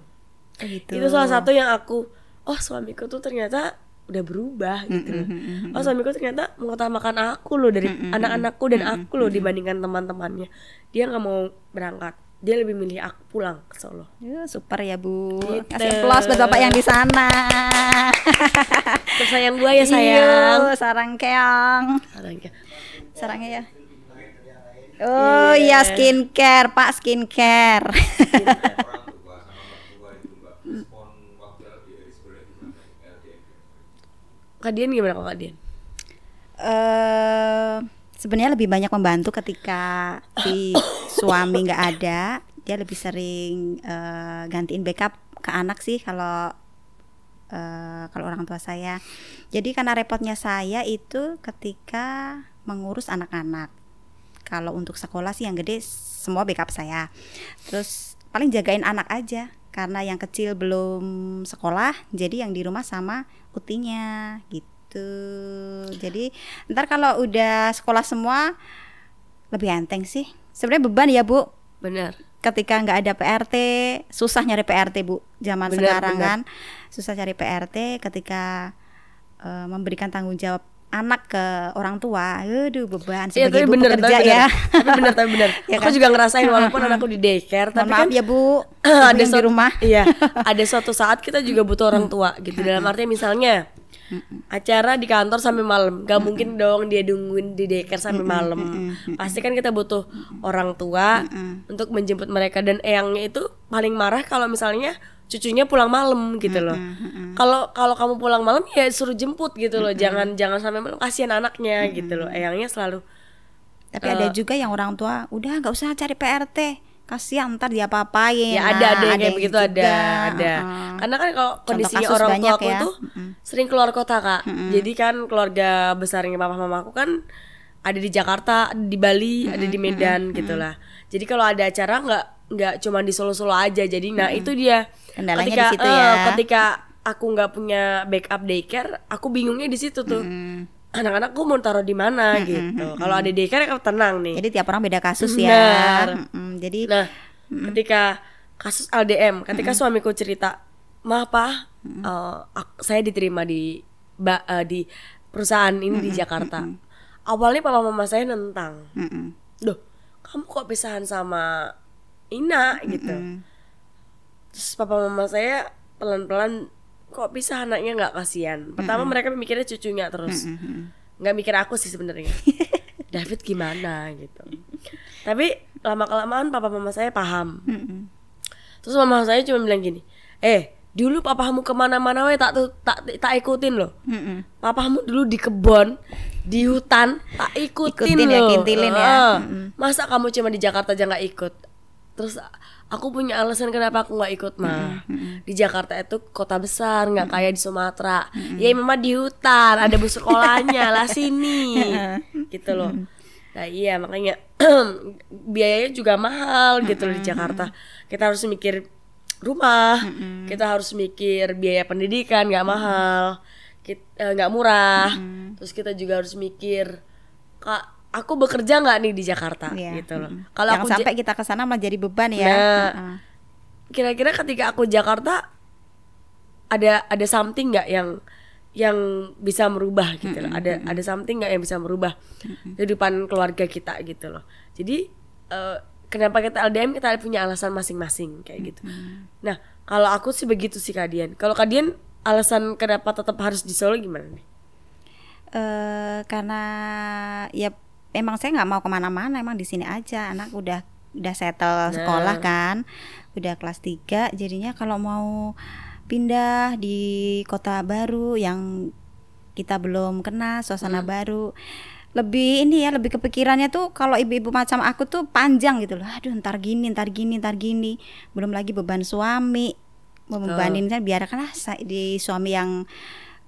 gitu. itu salah satu yang aku oh suamiku tuh ternyata udah berubah gitu mm -hmm. oh suamiku ternyata mengutamakan aku loh dari mm -hmm. anak-anakku dan mm -hmm. aku loh dibandingkan teman-temannya dia nggak mau berangkat dia lebih milih aku pulang ke Solo. Ya, super ya Bu. Gitu. Kasih plus buat bapak yang di sana. Tersayang [laughs] gue ya sayang. Iyo, sarang keong. Sarang keong. Sarangnya ya. Iya. Oh iya yeah. skincare Pak skincare. skincare. [laughs] Kak Dian gimana kalau Kak Dian? Uh, eh, Sebenarnya lebih banyak membantu ketika si suami nggak ada, dia lebih sering uh, gantiin backup ke anak sih kalau uh, kalau orang tua saya. Jadi karena repotnya saya itu ketika mengurus anak-anak. Kalau untuk sekolah sih yang gede semua backup saya. Terus paling jagain anak aja karena yang kecil belum sekolah jadi yang di rumah sama utinya gitu jadi ntar kalau udah sekolah semua lebih enteng sih sebenarnya beban ya bu benar ketika nggak ada PRT susah nyari PRT bu zaman bener, sekarang bener. kan susah cari PRT ketika uh, memberikan tanggung jawab anak ke orang tua, aduh beban iya, sebagai ya, ibu bener, pekerja tapi bener, ya. Tapi bener tapi bener. [laughs] ya kan? Aku juga ngerasain walaupun anakku di daycare, tapi maaf kan, ya bu, [laughs] ada di rumah. Iya, [laughs] ada suatu saat kita juga butuh orang tua gitu. Dalam artinya misalnya acara di kantor sampai malam gak mungkin dong dia dungguin di daycare sampai malam pasti kan kita butuh orang tua untuk menjemput mereka dan eyangnya itu paling marah kalau misalnya cucunya pulang malam gitu loh. Kalau mm -hmm. kalau kamu pulang malam ya suruh jemput gitu loh. Mm -hmm. Jangan jangan sampai malam kasihan anaknya mm -hmm. gitu loh. Eyangnya selalu. Tapi uh, ada eh, juga yang orang tua udah nggak usah cari PRT. Kasihan ntar dia apa-apain. Ya nah, ada ada nah, yang begitu juga. ada ada. Uh -huh. Karena kan kalau kondisinya orang tua aku ya. tuh mm -hmm. sering keluar kota kak. Mm -hmm. Jadi kan keluarga besarnya papa mama aku kan ada di Jakarta, di Bali, mm -hmm. ada di Medan mm -hmm. gitulah. Jadi kalau ada acara nggak nggak cuma di Solo Solo aja jadi nah hmm. itu dia kendalanya ketika, di situ eh, ya uh, ketika aku nggak punya backup daycare aku bingungnya di situ tuh hmm. anak-anak gue mau taruh di mana hmm, gitu hmm, kalau ada daycare aku ya tenang nih jadi tiap orang beda kasus ya hmm, jadi nah hmm. ketika kasus LDM ketika hmm. suamiku cerita maaf pa hmm. uh, eh, saya diterima di ba, uh, di perusahaan ini hmm. di Jakarta hmm. awalnya papa mama saya nentang hmm. Duh, kamu kok pisahan sama Ina gitu mm -hmm. terus papa mama saya pelan-pelan kok bisa anaknya nggak kasihan pertama mm -hmm. mereka mikirnya cucunya terus nggak mm -hmm. mikir aku sih sebenarnya [laughs] David gimana gitu tapi lama kelamaan papa mama saya paham mm -hmm. terus mama saya cuma bilang gini eh dulu papamu kemana-mana we tak tak tak ikutin loh mm kamu papamu dulu di kebon di hutan tak ikutin, ikutin ya, loh ya, kintilin ya. Mm hmm masa kamu cuma di Jakarta aja nggak ikut terus aku punya alasan kenapa aku nggak ikut mah mm -hmm. di Jakarta itu kota besar nggak mm -hmm. kayak di Sumatera mm -hmm. ya memang di hutan ada bus sekolahnya [laughs] lah sini gitu loh nah iya makanya [clears throat] biayanya juga mahal gitu loh di Jakarta kita harus mikir rumah kita harus mikir biaya pendidikan nggak mahal eh, nggak uh, murah terus kita juga harus mikir kak aku bekerja nggak nih di Jakarta iya. gitu loh. Hmm. Kalau aku sampai kita ke sana malah jadi beban ya. Nah, uh-uh. kira-kira ketika aku Jakarta ada ada something nggak yang yang bisa merubah gitu hmm loh. Ada ada something nggak yang bisa merubah kehidupan hmm keluarga kita gitu loh. Jadi uh, kenapa kita LDM kita punya alasan masing-masing kayak gitu. Nah, kalau aku sih begitu sih Kadian. Kalau Kadian alasan kenapa tetap harus di Solo gimana nih? Uh, karena ya emang saya nggak mau kemana-mana emang di sini aja anak udah udah settle nah. sekolah kan udah kelas 3 jadinya kalau mau pindah di kota baru yang kita belum kenal suasana hmm. baru lebih ini ya lebih kepikirannya tuh kalau ibu-ibu macam aku tuh panjang gitu loh aduh ntar gini ntar gini ntar gini belum lagi beban suami membebanin saya kan biarkanlah di suami yang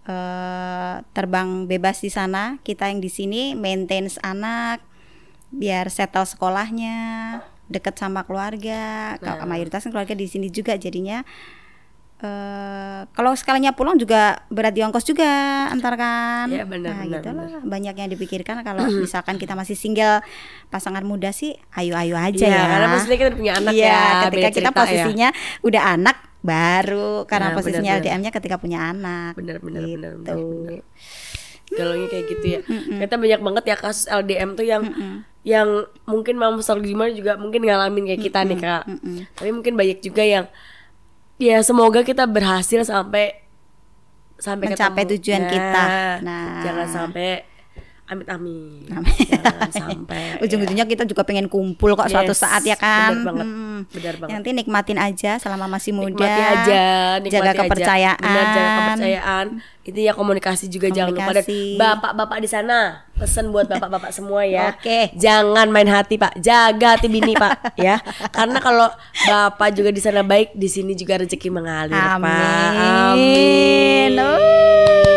uh, terbang bebas di sana kita yang di sini maintenance anak biar settle sekolahnya deket sama keluarga kalau nah. mayoritas kan keluarga di sini juga jadinya uh, kalau sekalinya pulang juga berat di ongkos juga antar kan ya, bener, nah bener, itulah bener. banyak yang dipikirkan kalau [clears throat] misalkan kita masih single pasangan muda sih ayo ayo aja ya, ya. karena maksudnya kita punya anak ya, ya ketika kita ya. posisinya ya. udah anak baru karena nah, posisinya LDM-nya ketika punya anak. Bener bener gitu. bener bener. bener. Galaunya kayak gitu ya. kita banyak banget ya kasus LDM tuh yang Mm-mm. yang mungkin Mama gimana juga mungkin ngalamin kayak kita Mm-mm. nih Kak. Mm-mm. Tapi mungkin banyak juga yang ya semoga kita berhasil sampai sampai mencapai ketemu. tujuan nah, kita. Nah, jangan sampai Amit amin. amin. sampai. [laughs] Ya. Ujung-ujungnya ya. kita juga pengen kumpul kok yes, suatu saat ya kan. Benar banget. Hmm. Benar banget. Nanti nikmatin aja selama masih muda. Nikmati aja. Nikmati jaga aja. kepercayaan. Benar, jaga kepercayaan. Itu ya komunikasi juga komunikasi. jangan lupa bapak-bapak di sana pesan buat bapak-bapak semua ya. [laughs] Oke. Okay. Jangan main hati pak. Jaga hati bini pak ya. Karena kalau bapak juga di sana baik, di sini juga rezeki mengalir amin. pak. Amin. Amin.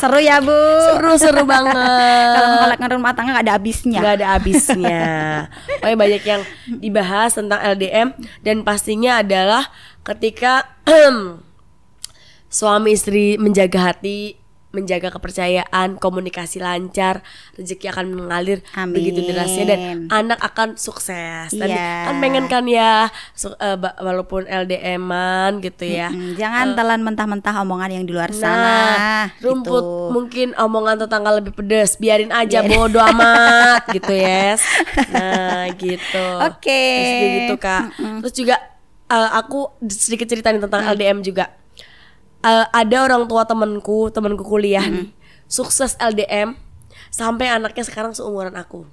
Seru ya Bu. Seru seru banget. Kalau ngomongin rumah tangga gak ada habisnya. Gak ada habisnya. oh banyak yang dibahas tentang LDM dan pastinya adalah ketika [clears throat] suami istri menjaga hati menjaga kepercayaan, komunikasi lancar, rezeki akan mengalir Amin. begitu derasnya dan anak akan sukses. Dan iya. kan pengen kan ya su- uh, walaupun LDM-an gitu ya. Mm-hmm. Jangan uh, telan mentah-mentah omongan yang di luar nah, sana. Rumput gitu. mungkin omongan tetangga lebih pedes, biarin aja yeah. bodo [laughs] amat gitu, Yes. Nah, gitu. Oke. Okay. Terus gitu, Kak. Mm-hmm. Terus juga uh, aku sedikit cerita nih tentang mm. LDM juga uh, ada orang tua temanku temanku kuliah mm -hmm. sukses LDM sampai anaknya sekarang seumuran aku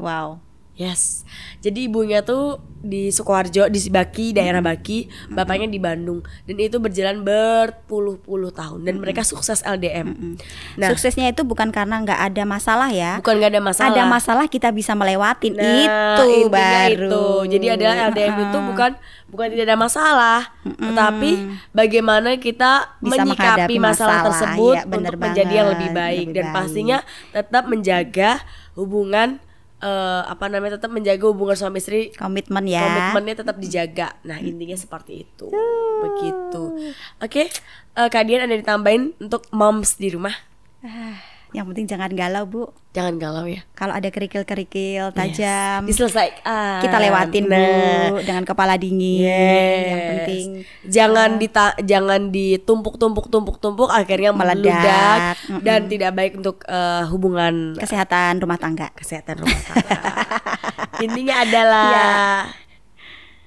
wow Yes. Jadi ibunya tuh di Sukoharjo, di Baki, daerah Baki, bapaknya di Bandung dan itu berjalan berpuluh-puluh tahun dan mereka sukses LDM. Nah, suksesnya itu bukan karena nggak ada masalah ya. Bukan nggak ada masalah. Ada masalah kita bisa melewatin nah, itu baru. Itu. Jadi adalah LDM itu bukan bukan tidak ada masalah, tetapi bagaimana kita bisa menyikapi masalah, masalah tersebut ya, untuk banget, menjadi yang lebih baik lebih dan pastinya tetap menjaga hubungan uh, apa namanya tetap menjaga hubungan suami istri komitmen ya komitmennya tetap dijaga nah intinya seperti itu Tuh. begitu oke okay. uh, eh, kalian ada ditambahin untuk moms di rumah ah. Yang penting jangan galau, Bu. Jangan galau ya. Kalau ada kerikil-kerikil tajam, yes. diselesai. kita lewatin, nah. Bu. Dengan kepala dingin. Yes. Yang penting jangan uh, dita jangan ditumpuk-tumpuk-tumpuk-tumpuk akhirnya meledak mm -mm. dan tidak baik untuk uh, hubungan kesehatan rumah tangga. Kesehatan rumah tangga. [laughs] Intinya adalah ya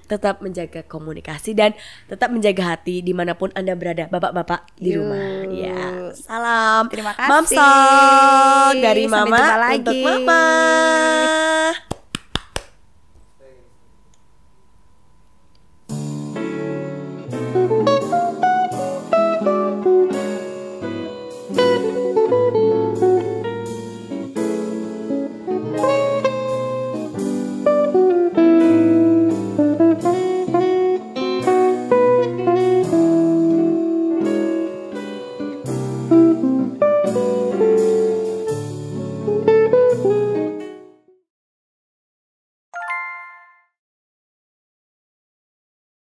tetap menjaga komunikasi dan tetap menjaga hati dimanapun anda berada, bapak-bapak di rumah. Ya, salam. Terima kasih. Mamsong dari Sampai mama untuk mama.